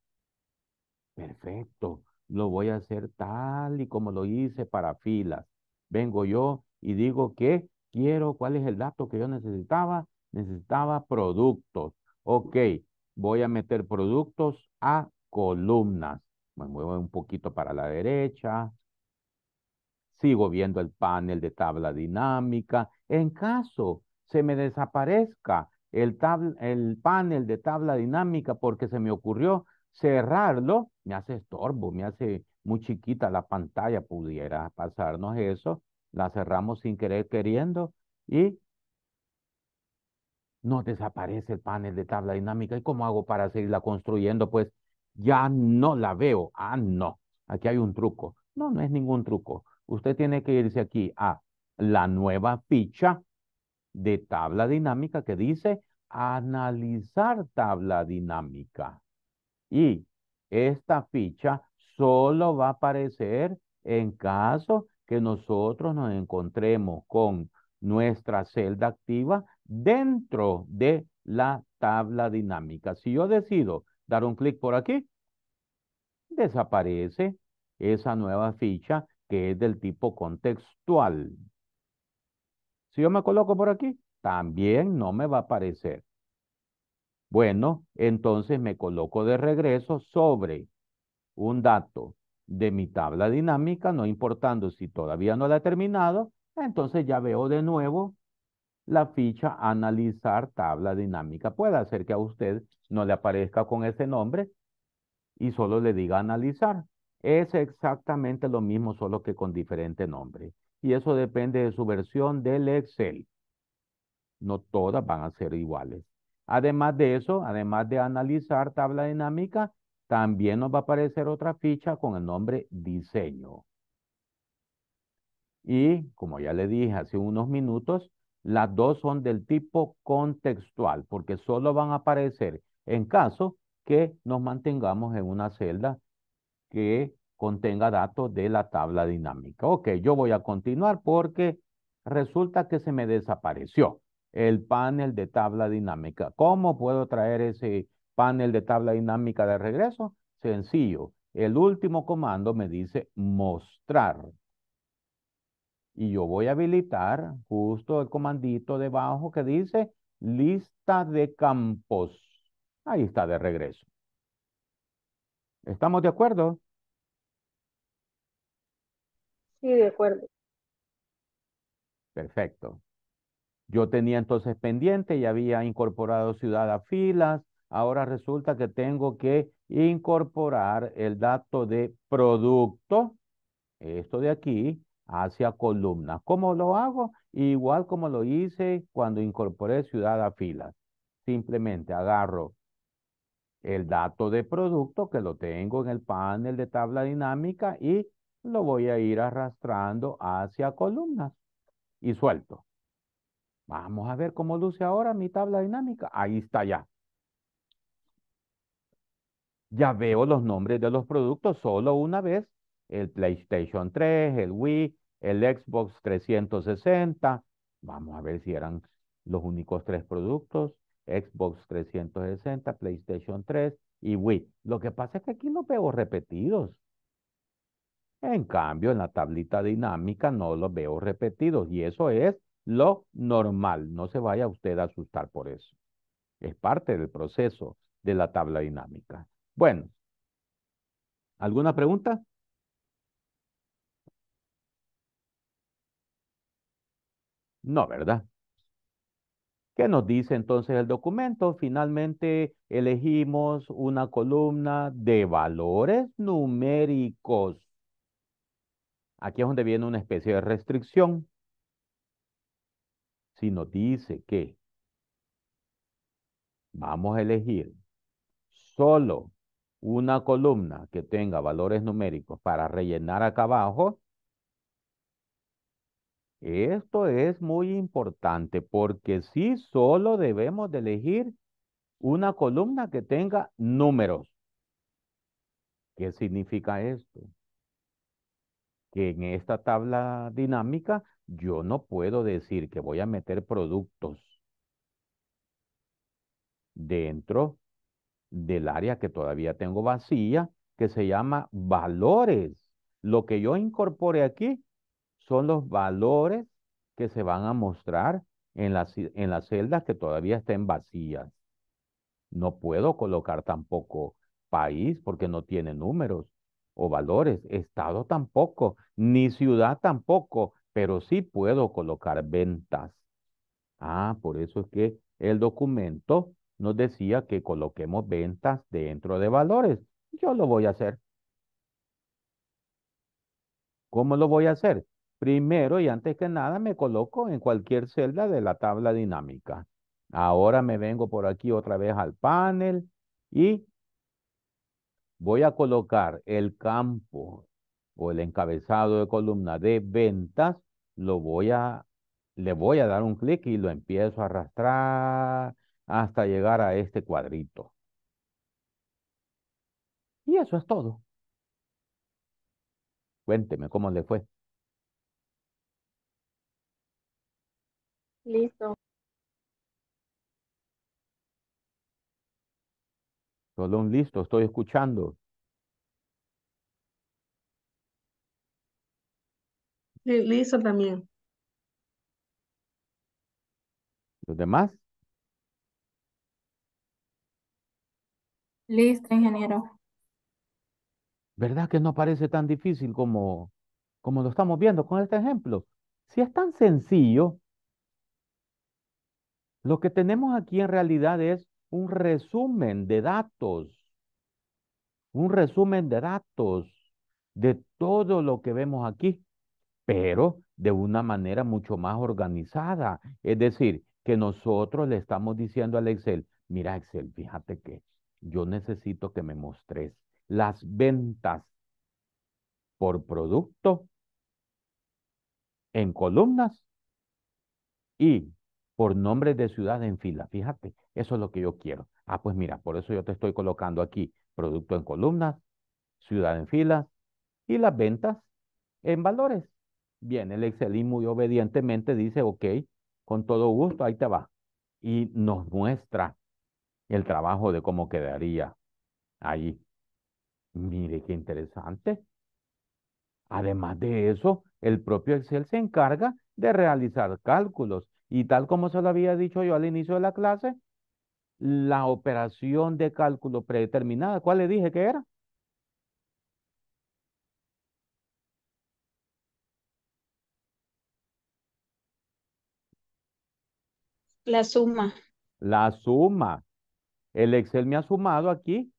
Perfecto, lo voy a hacer tal y como lo hice para filas. Vengo yo y digo que quiero, ¿cuál es el dato que yo necesitaba? Necesitaba productos. Ok, voy a meter productos a columnas. Me muevo un poquito para la derecha, sigo viendo el panel de tabla dinámica. En caso se me desaparezca el, panel de tabla dinámica porque se me ocurrió cerrarlo, me hace estorbo, me hace muy chiquita la pantalla, pudiera pasarnos eso, la cerramos sin querer queriendo y no desaparece el panel de tabla dinámica. ¿Y cómo hago para seguirla construyendo? Pues ya no la veo. Ah, no, aquí hay un truco. No, no es ningún truco usted tiene que irse aquí a la nueva ficha de tabla dinámica que dice analizar tabla dinámica. Y esta ficha solo va a aparecer en caso que nosotros nos encontremos con nuestra celda activa dentro de la tabla dinámica. Si yo decido dar un clic por aquí, desaparece esa nueva ficha que es del tipo contextual. Si yo me coloco por aquí, también no me va a aparecer. Bueno, entonces me coloco de regreso sobre un dato de mi tabla dinámica, no importando si todavía no la he terminado, entonces ya veo de nuevo la ficha analizar tabla dinámica. Puede hacer que a usted no le aparezca con ese nombre y solo le diga analizar. Es exactamente lo mismo, solo que con diferente nombre. Y eso depende de su versión del Excel. No todas van a ser iguales. Además de eso, además de analizar tabla dinámica, también nos va a aparecer otra ficha con el nombre diseño. Y como ya le dije hace unos minutos, las dos son del tipo contextual, porque solo van a aparecer en caso que nos mantengamos en una celda que contenga datos de la tabla dinámica. Ok, yo voy a continuar porque resulta que se me desapareció el panel de tabla dinámica. ¿Cómo puedo traer ese panel de tabla dinámica de regreso? Sencillo. El último comando me dice mostrar. Y yo voy a habilitar justo el comandito debajo que dice lista de campos. Ahí está de regreso. ¿Estamos de acuerdo? Sí, de acuerdo. Perfecto. Yo tenía entonces pendiente y había incorporado ciudad a filas. Ahora resulta que tengo que incorporar el dato de producto, esto de aquí, hacia columna. ¿Cómo lo hago? Igual como lo hice cuando incorporé ciudad a filas. Simplemente agarro el dato de producto que lo tengo en el panel de tabla dinámica y lo voy a ir arrastrando hacia columnas y suelto. Vamos a ver cómo luce ahora mi tabla dinámica. Ahí está ya. Ya veo los nombres de los productos solo una vez. El PlayStation 3, el Wii, el Xbox 360. Vamos a ver si eran los únicos tres productos. Xbox 360, PlayStation 3 y Wii. Lo que pasa es que aquí los veo repetidos. En cambio, en la tablita dinámica no los veo repetidos y eso es lo normal. No se vaya usted a asustar por eso. Es parte del proceso de la tabla dinámica. Bueno, ¿alguna pregunta? No, ¿verdad? ¿Qué nos dice entonces el documento? Finalmente elegimos una columna de valores numéricos. Aquí es donde viene una especie de restricción. Si nos dice que vamos a elegir solo una columna que tenga valores numéricos para rellenar acá abajo, esto es muy importante porque sí solo debemos de elegir una columna que tenga números. ¿Qué significa esto? Que en esta tabla dinámica yo no puedo decir que voy a meter productos dentro del área que todavía tengo vacía, que se llama valores. Lo que yo incorpore aquí son los valores que se van a mostrar en las, en las celdas que todavía estén vacías. No puedo colocar tampoco país porque no tiene números o valores, estado tampoco, ni ciudad tampoco, pero sí puedo colocar ventas. Ah, por eso es que el documento nos decía que coloquemos ventas dentro de valores. Yo lo voy a hacer. ¿Cómo lo voy a hacer? Primero y antes que nada me coloco en cualquier celda de la tabla dinámica. Ahora me vengo por aquí otra vez al panel y voy a colocar el campo o el encabezado de columna de ventas. Lo voy a, le voy a dar un clic y lo empiezo a arrastrar hasta llegar a este cuadrito. Y eso es todo. Cuénteme cómo le fue. Listo. Solo listo, estoy escuchando. Sí, listo también. ¿Los demás? Listo, ingeniero. ¿Verdad que no parece tan difícil como, como lo estamos viendo con este ejemplo? Si es tan sencillo, lo que tenemos aquí en realidad es un resumen de datos, un resumen de datos de todo lo que vemos aquí, pero de una manera mucho más organizada. Es decir, que nosotros le estamos diciendo al Excel, mira Excel, fíjate que yo necesito que me mostres las ventas por producto en columnas y por nombres de ciudad en fila. Fíjate, eso es lo que yo quiero. Ah, pues mira, por eso yo te estoy colocando aquí producto en columnas, ciudad en filas y las ventas en valores. Bien, el Excel muy obedientemente dice, ok, con todo gusto, ahí te va. Y nos muestra el trabajo de cómo quedaría ahí. Mire qué interesante. Además de eso, el propio Excel se encarga de realizar cálculos y tal como se lo había dicho yo al inicio de la clase, la operación de cálculo predeterminada, ¿cuál le dije que era? La suma. La suma. El Excel me ha sumado aquí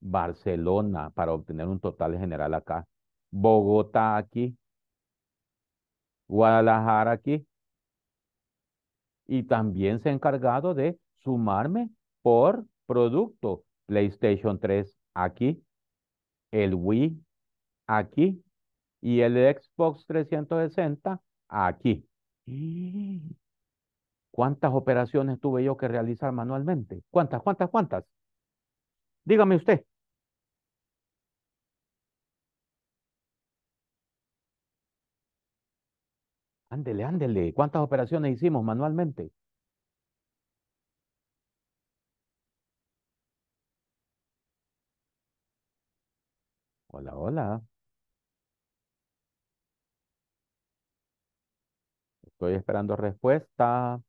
Barcelona para obtener un total general acá. Bogotá aquí. Guadalajara aquí y también se ha encargado de sumarme por producto. PlayStation 3 aquí, el Wii aquí y el Xbox 360 aquí. ¿Cuántas operaciones tuve yo que realizar manualmente? ¿Cuántas, cuántas, cuántas? Dígame usted. Ándele, ándele. ¿Cuántas operaciones hicimos manualmente? Hola, hola. Estoy esperando respuesta.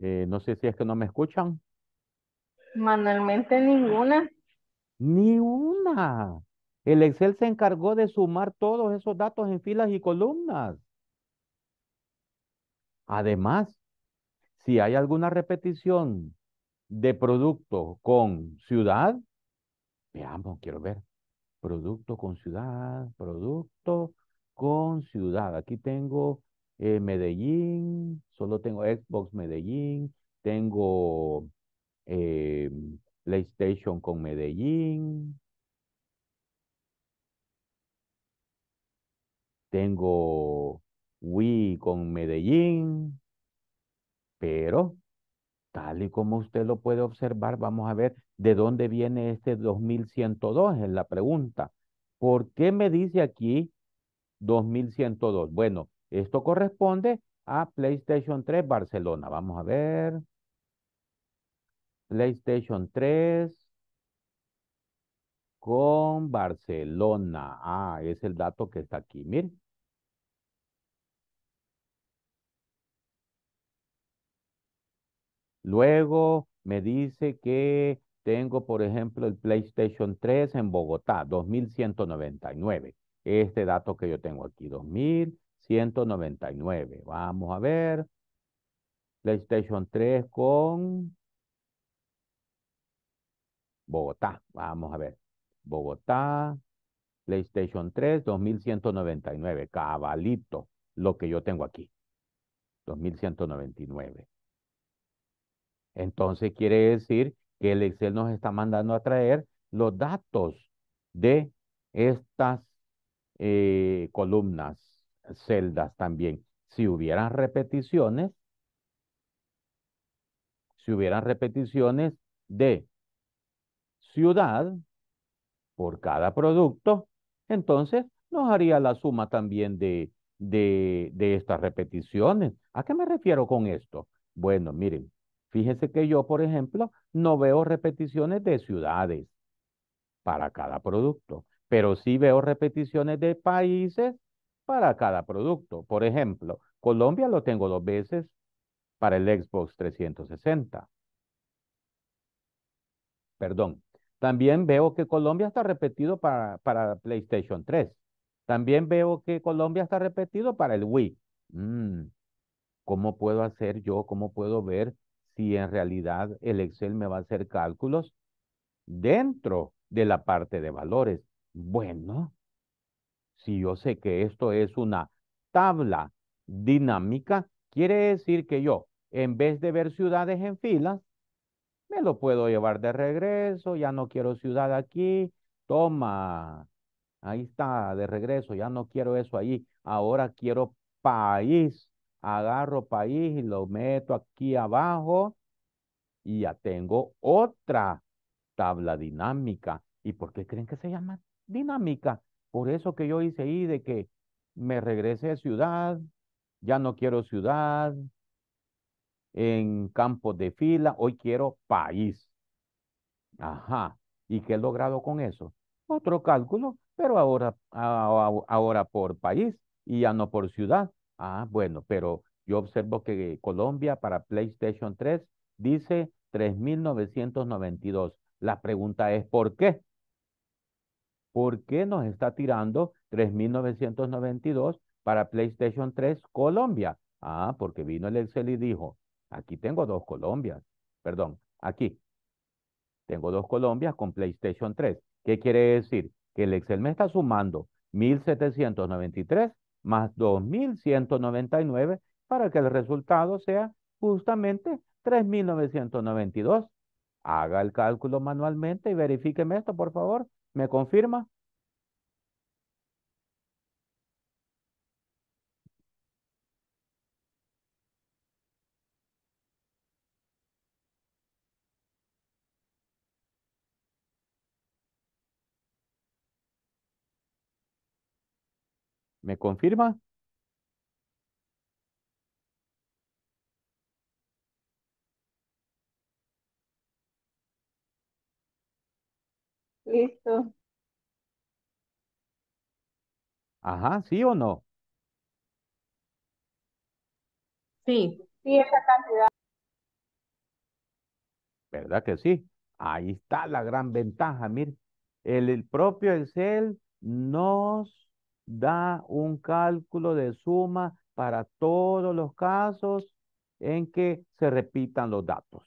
Eh, no sé si es que no me escuchan. Manualmente ninguna. Ni una. El Excel se encargó de sumar todos esos datos en filas y columnas. Además, si hay alguna repetición de producto con ciudad, veamos, quiero ver, producto con ciudad, producto con ciudad. Aquí tengo eh, Medellín, solo tengo Xbox Medellín, tengo eh, PlayStation con Medellín. Tengo Wii con Medellín. Pero, tal y como usted lo puede observar, vamos a ver de dónde viene este 2102, es la pregunta. ¿Por qué me dice aquí 2102? Bueno, esto corresponde a PlayStation 3 Barcelona. Vamos a ver. PlayStation 3 con Barcelona. Ah, es el dato que está aquí. Miren. Luego me dice que tengo, por ejemplo, el PlayStation 3 en Bogotá, 2199. Este dato que yo tengo aquí, 2199. Vamos a ver. PlayStation 3 con Bogotá, vamos a ver. Bogotá, PlayStation 3, 2199, cabalito, lo que yo tengo aquí. 2199. Entonces quiere decir que el Excel nos está mandando a traer los datos de estas eh, columnas, celdas también. Si hubieran repeticiones, si hubieran repeticiones de ciudad por cada producto, entonces nos haría la suma también de, de, estas repeticiones. ¿A qué me refiero con esto? Bueno, miren, fíjense que yo, por ejemplo, no veo repeticiones de ciudades para cada producto, pero sí veo repeticiones de países para cada producto. Por ejemplo, Colombia lo tengo dos veces para el Xbox 360. Perdón, también veo que Colombia está repetido para, para PlayStation 3. También veo que Colombia está repetido para el Wii. Mm, ¿Cómo puedo hacer yo? ¿Cómo puedo ver si en realidad el Excel me va a hacer cálculos dentro de la parte de valores? Bueno, si yo sé que esto es una tabla dinámica, quiere decir que yo, en vez de ver ciudades en filas, me lo puedo llevar de regreso, ya no quiero ciudad aquí, toma, ahí está, de regreso, ya no quiero eso ahí, ahora quiero país, agarro país y lo meto aquí abajo y ya tengo otra tabla dinámica. ¿Y por qué creen que se llama dinámica? Por eso que yo hice ahí de que me regrese a ciudad, ya no quiero ciudad, en campo de fila, hoy quiero país. Ajá. ¿Y qué he logrado con eso? Otro cálculo, pero ahora, ahora por país y ya no por ciudad. Ah, bueno, pero yo observo que Colombia para PlayStation 3 dice 3.992. La pregunta es, ¿por qué? ¿Por qué nos está tirando 3.992 para PlayStation 3 Colombia? Ah, porque vino el Excel y dijo, Aquí tengo dos Colombias, perdón, aquí. Tengo dos Colombias con PlayStation 3. ¿Qué quiere decir? Que el Excel me está sumando 1793 más 2199 para que el resultado sea justamente 3992. Haga el cálculo manualmente y verifíqueme esto, por favor. ¿Me confirma? ¿Me confirma? Listo. Ajá, ¿sí o no? Sí. Sí, esa cantidad. ¿Verdad que sí? Ahí está la gran ventaja, mire. El, el propio Excel nos da un cálculo de suma para todos los casos en que se repitan los datos.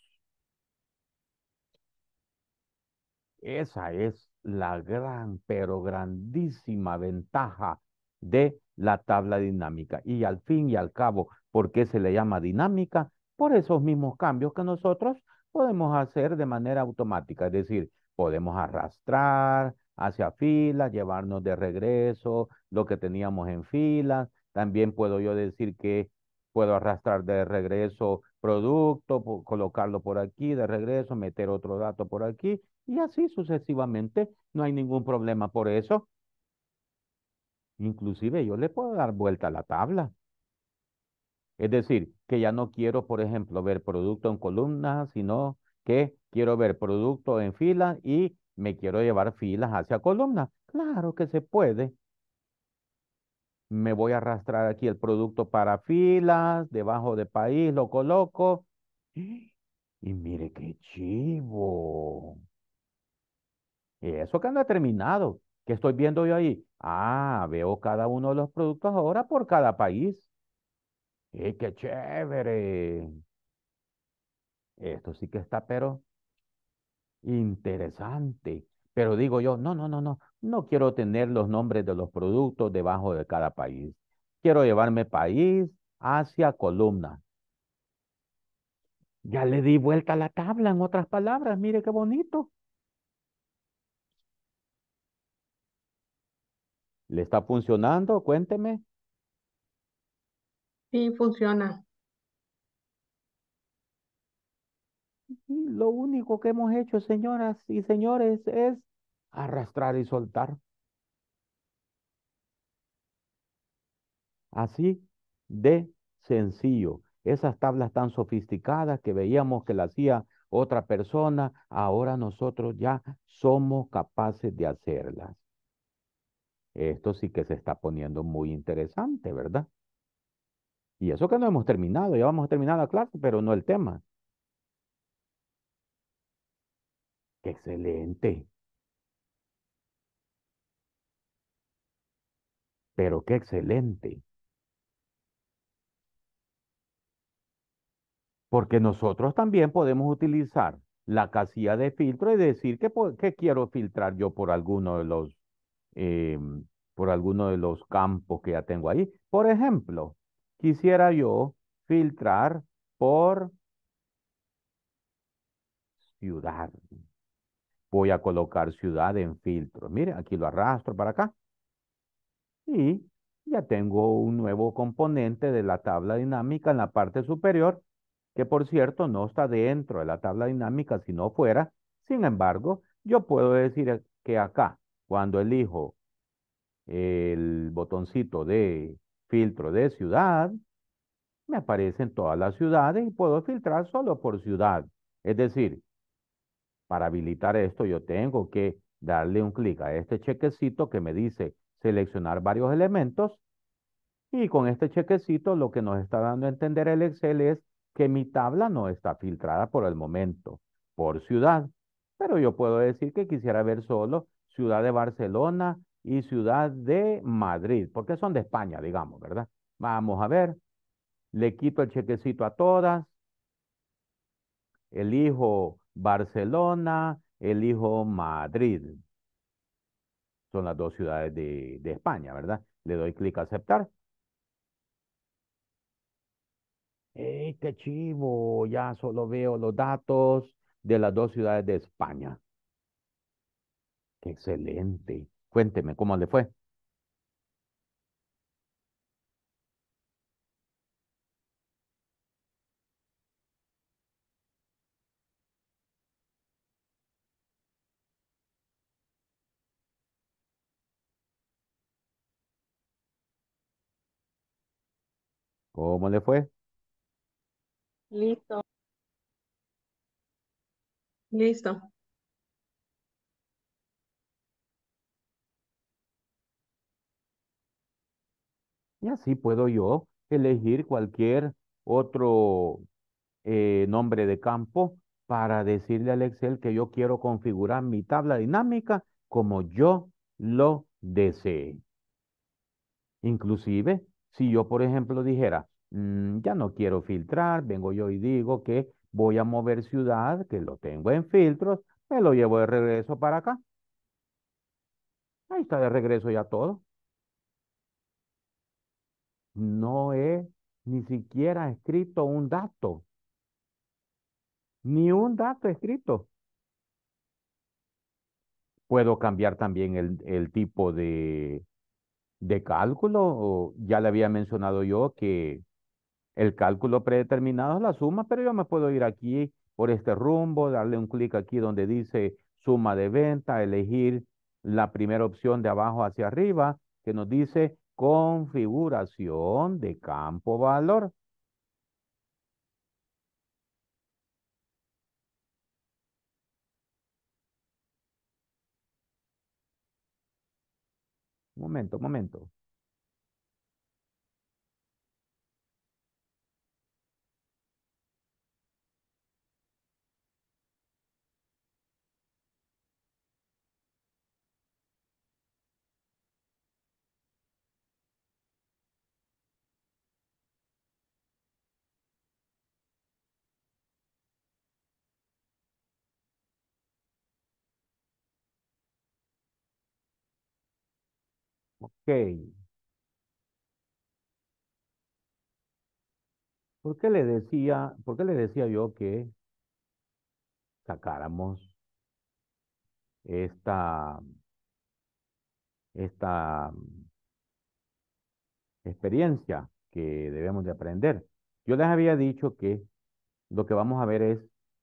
Esa es la gran, pero grandísima ventaja de la tabla dinámica. Y al fin y al cabo, ¿por qué se le llama dinámica? Por esos mismos cambios que nosotros podemos hacer de manera automática. Es decir, podemos arrastrar, hacia filas, llevarnos de regreso lo que teníamos en filas. También puedo yo decir que puedo arrastrar de regreso producto, colocarlo por aquí, de regreso, meter otro dato por aquí y así sucesivamente. No hay ningún problema por eso. Inclusive yo le puedo dar vuelta a la tabla. Es decir, que ya no quiero, por ejemplo, ver producto en columnas, sino que quiero ver producto en fila y me quiero llevar filas hacia columna. Claro que se puede. Me voy a arrastrar aquí el producto para filas, debajo de país lo coloco. ¡Eh! Y mire qué chivo. Eso que no terminado. ¿Qué estoy viendo yo ahí? Ah, veo cada uno de los productos ahora por cada país. Y ¡Eh, qué chévere! Esto sí que está, pero Interesante. Pero digo yo, no, no, no, no, no quiero tener los nombres de los productos debajo de cada país. Quiero llevarme país hacia columna. Ya le di vuelta a la tabla, en otras palabras, mire qué bonito. ¿Le está funcionando? Cuénteme. Sí, funciona. lo único que hemos hecho, señoras y señores, es arrastrar y soltar. Así de sencillo. Esas tablas tan sofisticadas que veíamos que la hacía otra persona, ahora nosotros ya somos capaces de hacerlas. Esto sí que se está poniendo muy interesante, ¿verdad? Y eso que no hemos terminado, ya vamos a terminar la clase, pero no el tema. Excelente. Pero qué excelente. Porque nosotros también podemos utilizar la casilla de filtro y decir que, quiero filtrar yo por alguno de los em, por alguno de los campos que ya tengo ahí. Por ejemplo, quisiera yo filtrar por ciudad. Voy a colocar ciudad en filtro. Mire, aquí lo arrastro para acá. Y ya tengo un nuevo componente de la tabla dinámica en la parte superior, que por cierto no está dentro de la tabla dinámica, sino fuera. Sin embargo, yo puedo decir que acá, cuando elijo el botoncito de filtro de ciudad, me aparecen todas las ciudades y puedo filtrar solo por ciudad. Es decir, para habilitar esto, yo tengo que darle un clic a este chequecito que me dice seleccionar varios elementos. Y con este chequecito lo que nos está dando a entender el Excel es que mi tabla no está filtrada por el momento por ciudad. Pero yo puedo decir que quisiera ver solo ciudad de Barcelona y ciudad de Madrid, porque son de España, digamos, ¿verdad? Vamos a ver. Le quito el chequecito a todas. Elijo Barcelona, elijo Madrid. Son las dos ciudades de, de España, ¿verdad? Le doy clic a aceptar. Este chivo, ya solo veo los datos de las dos ciudades de España. Excelente. Cuénteme, ¿cómo le fue? ¿Cómo le fue? Listo. Listo. Y así puedo yo elegir cualquier otro eh, nombre de campo para decirle al Excel que yo quiero configurar mi tabla dinámica como yo lo desee. Inclusive si yo, por ejemplo, dijera, mm, ya no quiero filtrar, vengo yo y digo que voy a mover ciudad, que lo tengo en filtros, me lo llevo de regreso para acá. Ahí está de regreso ya todo. No he ni siquiera escrito un dato. Ni un dato escrito. Puedo cambiar también el tipo de, de cálculo, ya le había mencionado yo que el cálculo predeterminado es la suma, pero yo me puedo ir aquí por este rumbo, darle un clic aquí donde dice suma de venta, elegir la primera opción de abajo hacia arriba que nos dice configuración de campo valor. momento, momento. ¿Por qué le decía, por qué le decía yo que sacáramos esta, esta experiencia que debemos de aprender? Yo les había dicho que lo que vamos a ver es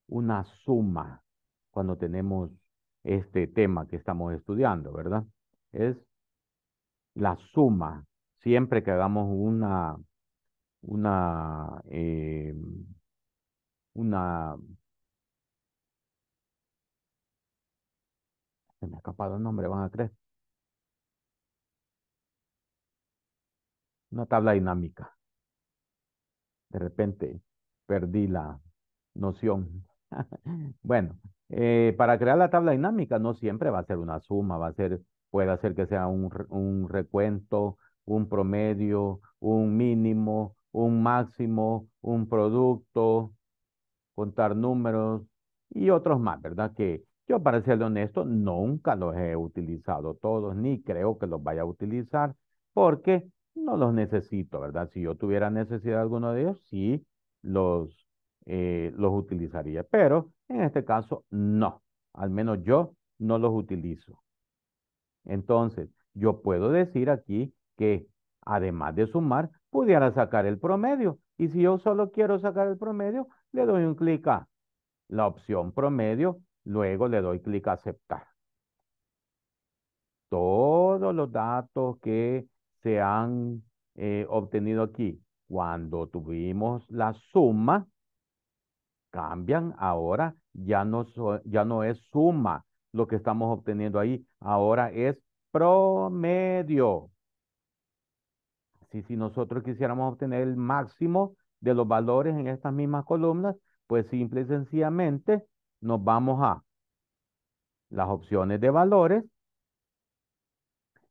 una suma cuando tenemos este tema que estamos estudiando, ¿verdad? Es la suma, siempre que hagamos una, una, eh, una, se me ha escapado el nombre, van a creer. Una tabla dinámica. De repente perdí la noción. [LAUGHS] bueno, eh, para crear la tabla dinámica no siempre va a ser una suma, va a ser Puede hacer que sea un, recuento, un promedio, un mínimo, un máximo, un producto, contar números y otros más, ¿verdad? Que yo para ser honesto, nunca los he utilizado todos, ni creo que los vaya a utilizar, porque no los necesito, ¿verdad? Si yo tuviera necesidad de alguno de ellos, sí los, eh, los utilizaría, pero en este caso no, al menos yo no los utilizo. Entonces, yo puedo decir aquí que además de sumar, pudiera sacar el promedio. Y si yo solo quiero sacar el promedio, le doy un clic a la opción promedio, luego le doy clic a aceptar. Todos los datos que se han eh, obtenido aquí cuando tuvimos la suma, cambian ahora, ya no es suma, lo que estamos obteniendo ahí ahora es promedio. Si, si nosotros quisiéramos obtener el máximo de los valores en estas mismas columnas, pues simple y sencillamente nos vamos a las opciones de valores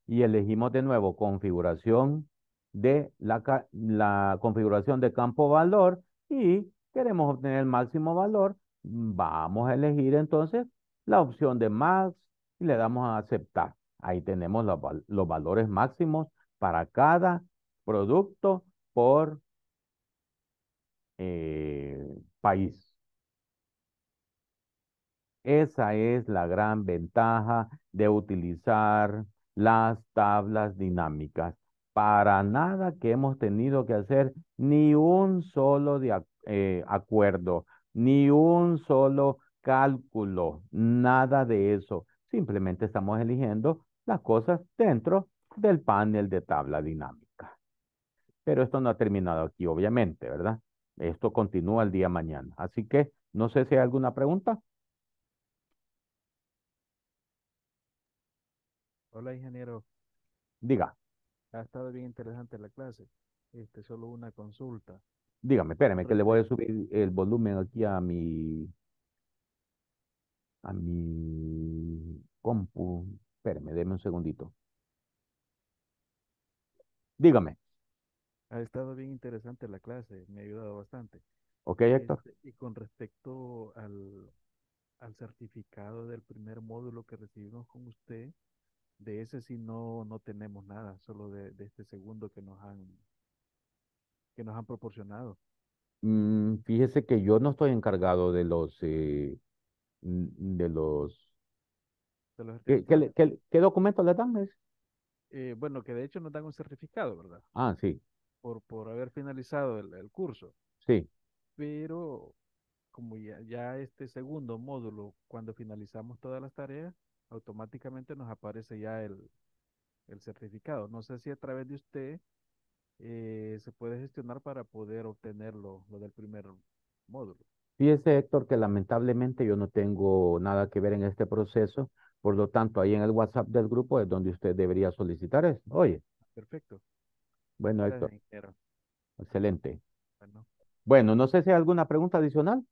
y elegimos de nuevo configuración de la, la configuración de campo valor y queremos obtener el máximo valor, vamos a elegir entonces la opción de max y le damos a aceptar. Ahí tenemos los, valores máximos para cada producto por eh, país. Esa es la gran ventaja de utilizar las tablas dinámicas. Para nada que hemos tenido que hacer ni un solo eh, acuerdo, ni un solo cálculo, nada de eso. Simplemente estamos eligiendo las cosas dentro del panel de tabla dinámica. Pero esto no ha terminado aquí, obviamente, ¿verdad? Esto continúa el día mañana. Así que no sé si hay alguna pregunta. Hola, ingeniero. Diga. Ha estado bien interesante la clase. Este, solo una consulta. Dígame, espérame, que le voy a subir el volumen aquí a mi a mi compu. Espérame, deme un segundito. Dígame. Ha estado bien interesante la clase, me ha ayudado bastante. Ok, Héctor. Este, y con respecto al, al certificado del primer módulo que recibimos con usted, de ese sí no, no tenemos nada, solo de, de este segundo que nos han, que nos han proporcionado. Mm, fíjese que yo no estoy encargado de los eh, de los... ¿Qué, qué, qué, le dan? Eh, bueno, que de hecho nos dan un certificado, ¿verdad? Ah, sí. Por, por haber finalizado el, curso. Sí. Pero como ya, ya, este segundo módulo, cuando finalizamos todas las tareas, automáticamente nos aparece ya el, certificado. No sé si a través de usted eh, se puede gestionar para poder obtener lo del primer módulo. Fíjese, Héctor, que lamentablemente yo no tengo nada que ver en este proceso, por lo tanto, ahí en el WhatsApp del grupo es donde usted debería solicitar eso. Oye. Ah, perfecto. Bueno, Héctor. Excelente. Bueno. no sé si hay alguna pregunta adicional.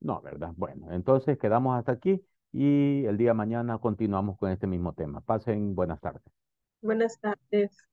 No, ¿verdad? Bueno, entonces quedamos hasta aquí y el día mañana continuamos con este mismo tema. Pasen buenas tardes. Buenas tardes.